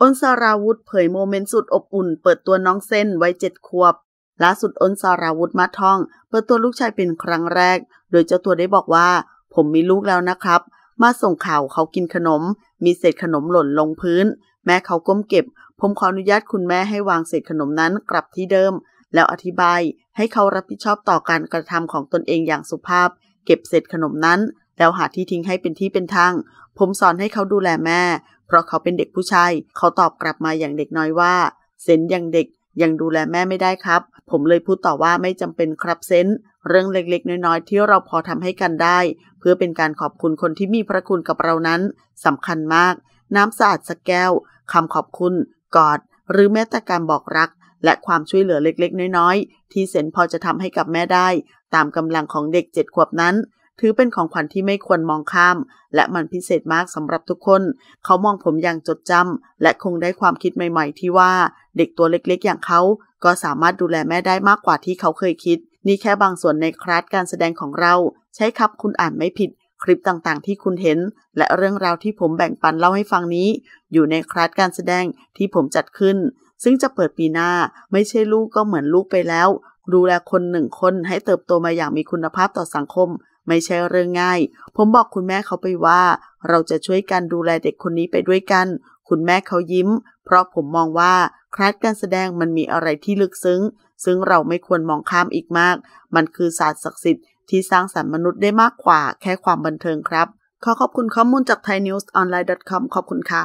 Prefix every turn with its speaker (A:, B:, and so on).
A: อ้นสาราวุธ เผยโมเมนต์สุดอบอุ่นเปิดตัวน้องเส้นไว้เจ็ดขวบล่าสุดอ้นสาราวุธมาท่องเปิดตัวลูกชายเป็นครั้งแรก โดยเจ้าตัวได้บอกว่า ผมมีลูกแล้วนะครับ มาส่งข่าวเขากินขนม มีเศษขนมหล่นลงพื้นแม่เขาก้มเก็บ ผมขออนุญาตคุณแม่ให้วางเศษขนมนั้นกลับที่เดิม แล้วอธิบายให้เขารับผิดชอบต่อการกระทำของตนเองอย่างสุภาพ เก็บเศษขนมนั้นแล้วหาที่ทิ้งให้เป็นที่เป็นทาง ผมสอนให้เขาดูแลแม่ เพราะเขาเป็นเด็กผู้ชาย เขาตอบกลับมาอย่างเด็กน้อยว่า เซนยังเด็กยังดูแลแม่ไม่ได้ครับ ผมเลยพูดต่อว่าไม่จำเป็นครับเซนเรื่องเล็กๆ น้อยๆที่เราพอทำให้กันได้ เพื่อเป็นการขอบคุณคนที่มีพระคุณกับเรานั้น สำคัญมาก น้ำสะอาดสักแก้ว คำขอบคุณ กอด หรือแม้แต่การบอกรัก และความช่วยเหลือเล็ก ๆ น้อยๆ ที่เซนพอจะทำให้กับแม่ได้ ตามกำลังของเด็กเจ็ดขวบนั้นถือเป็นของขวัญที่ไม่ควรมองข้าม และมันพิเศษมากสำหรับทุกคน เขามองผมอย่างจดจำและคงได้ความคิดใหม่ ๆ ที่ว่าเด็กตัวเล็กๆ อย่างเขาก็สามารถดูแลแม่ได้มากกว่าที่เขาเคยคิด นี่แค่บางส่วนในคลาสการแสดงของเรา ใช่ครับคุณอ่านไม่ผิด คลิปต่างๆที่คุณเห็น และเรื่องราวที่ผมแบ่งปันเล่าให้ฟังนี้ อยู่ในคลาสการแสดงที่ผมจัดขึ้น ซึ่งจะเปิดปีหน้าไม่ใช่ลูกก็เหมือนลูกไปแล้ว ดูแลคนหนึ่งคนให้เติบโตมาอย่างมีคุณภาพต่อสังคมไม่ใช่เรื่องง่าย ผมบอกคุณแม่เขาไปว่า เราจะช่วยกันดูแลเด็กคนนี้ไปด้วยกัน คุณแม่เขายิ้ม เพราะผมมองว่าคลาสการแสดงมันมีอะไรที่ลึกซึ้ง ซึ่งเราไม่ควรมองข้ามอีกมาก มันคือศาสตร์ศักดิ์สิทธิ์ที่สร้างสรรค์มนุษย์ได้มากกว่าแค่ความบันเทิงครับ ขอขอบคุณข้อมูลจากไทยนิวส์ออนไลน์ com ขอบคุณค่ะ